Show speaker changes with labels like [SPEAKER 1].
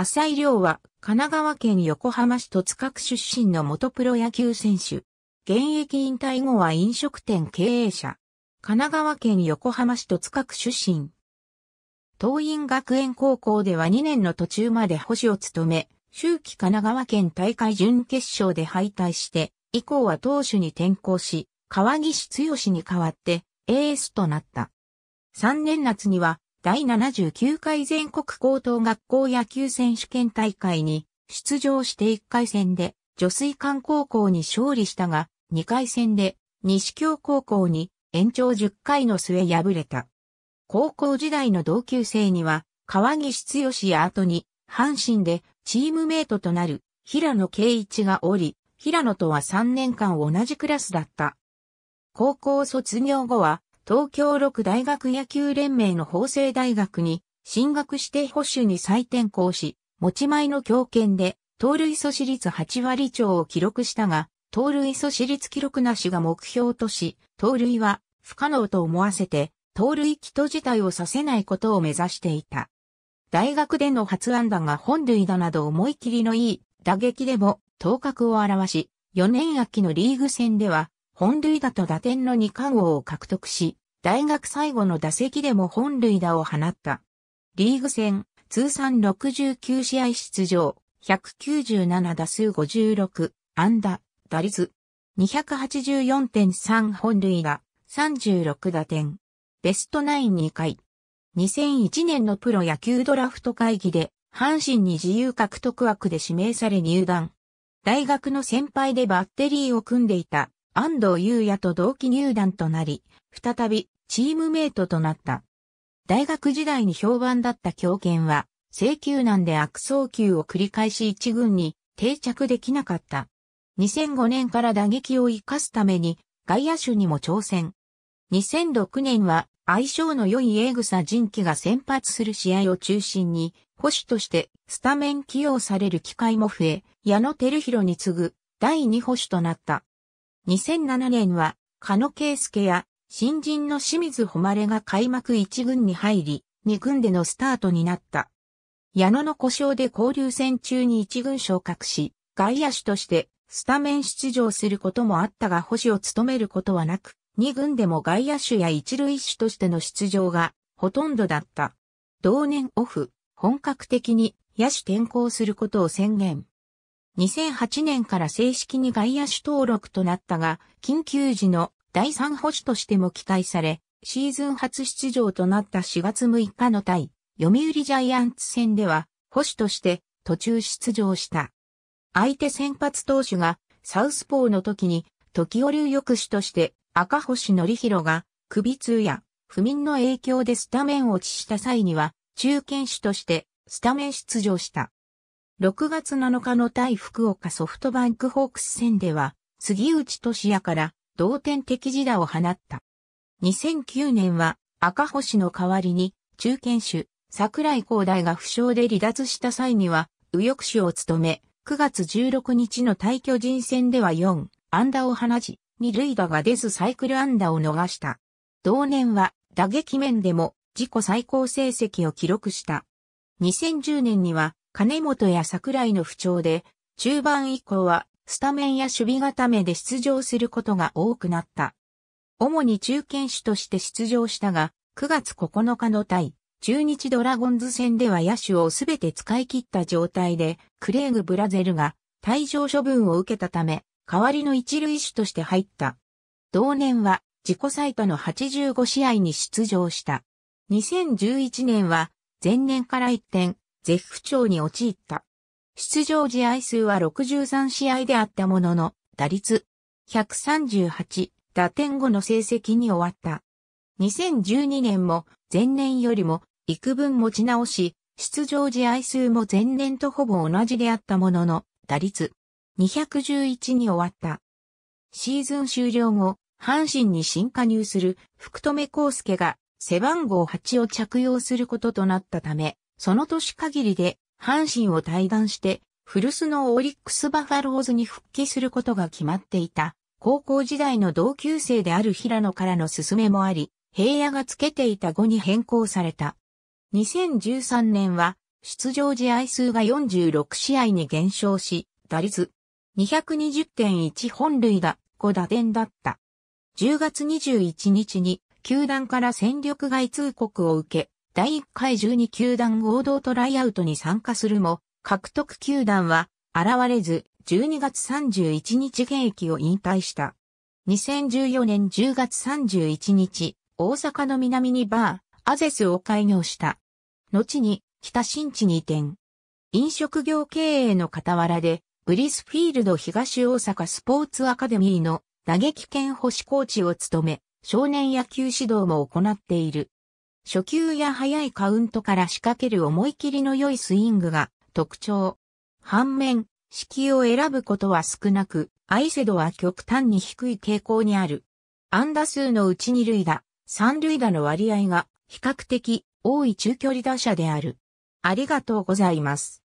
[SPEAKER 1] 浅井亮は神奈川県横浜市戸塚区出身の元プロ野球選手。現役引退後は飲食店経営者。神奈川県横浜市戸塚区出身。東院学園高校では2年の途中まで保守を務め、秋季神奈川県大会準決勝で敗退して、以降は投手に転向し、川岸剛に代わってエースとなった。3年夏には第79回全国高等学校野球選手権大会に出場して1回戦で女水館高校に勝利したが、2回戦で西京高校に延長10回の末敗れた。高校時代の同級生には、川岸剛や後に、阪神でチームメイトとなる平野圭一がおり、平野とは3年間同じクラスだった。高校卒業後は、東京六大学野球連盟の法政大学に進学して保守に再転校し、持ち前の強権で、盗塁阻止率8割超を記録したが、盗塁阻止率記録なしが目標とし、盗塁は不可能と思わせて、盗塁基礎自体をさせないことを目指していた。大学での初安打が本塁打など思い切りのいい打撃でも頭角を表し、4年秋のリーグ戦では、本塁打と打点の2冠王を獲得し、大学最後の打席でも本塁打を放った。リーグ戦、通算69試合出場、197打数56、安打、打率、284.3本塁打、36打点。ベストナイン2回。2001年のプロ野球ドラフト会議で、阪神に自由獲得枠で指名され入団。大学の先輩でバッテリーを組んでいた安藤優也と同期入団となり、再びチームメイトとなった。大学時代に評判だった強権は、請求難で悪送球を繰り返し一軍に定着できなかった。2005年から打撃を生かすために外野手にも挑戦。2006年は相性の良いエグサ人気が先発する試合を中心に、保守としてスタメン起用される機会も増え、矢野照弘に次ぐ第2保守となった。2007年は、ケ野ス介や、新人の清水誉が開幕1軍に入り、2軍でのスタートになった。矢野の故障で交流戦中に1軍昇格し、外野手としてスタメン出場することもあったが星を務めることはなく、2軍でも外野手や一塁手としての出場がほとんどだった。同年オフ、本格的に野手転向することを宣言。2008年から正式に外野手登録となったが、緊急時の第3保守としても期待され、シーズン初出場となった4月6日の対、読売ジャイアンツ戦では、保守として途中出場した。相手先発投手がサウスポーの時に、時折抑手として赤星則弘が首痛や不眠の影響でスタメン落ちした際には、中堅手としてスタメン出場した。6月7日の対福岡ソフトバンクホークス戦では、杉内俊也から同点的自打を放った。2009年は赤星の代わりに中堅手、桜井光大が負傷で離脱した際には右翼手を務め、9月16日の対巨人戦では4安打を放ち、二塁打が出ずサイクル安打を逃した。同年は打撃面でも自己最高成績を記録した。2010年には金本や桜井の不調で、中盤以降はスタメンや守備固めで出場することが多くなった。主に中堅手として出場したが、9月9日の対、中日ドラゴンズ戦では野手をすべて使い切った状態で、クレーグ・ブラゼルが退場処分を受けたため、代わりの一塁手として入った。同年は自己最多の85試合に出場した。2011年は前年から一転、絶不調に陥った。出場試合数は63試合であったものの、打率138打点後の成績に終わった。2012年も前年よりも幾分持ち直し、出場試合数も前年とほぼ同じであったものの、打率211に終わった。シーズン終了後、阪神に新加入する福留孝介が背番号8を着用することとなったため、その年限りで阪神を退団して古巣のオリックスバファローズに復帰することが決まっていた。高校時代の同級生である平野からの勧めもあり、平野がつけていた語に変更された。2013年は、出場試合数が46試合に減少し、打率220.1本塁打、5打点だった。10月21日に、球団から戦力外通告を受け、第1回12球団合同トライアウトに参加するも、獲得球団は現れず、12月31日現役を引退した。2014年10月31日、大阪の南にバー、アゼスを開業した。後に、北新地に移転。飲食業経営の傍らで、ブリスフィールド東大阪スポーツアカデミーの打撃兼保守コーチを務め、少年野球指導も行っている。初級や早いカウントから仕掛ける思い切りの良いスイングが特徴。反面、式を選ぶことは少なく、アイセドは極端に低い傾向にある。安打数のうち二塁打、三塁打の割合が比較的多い中距離打者である。ありがとうございます。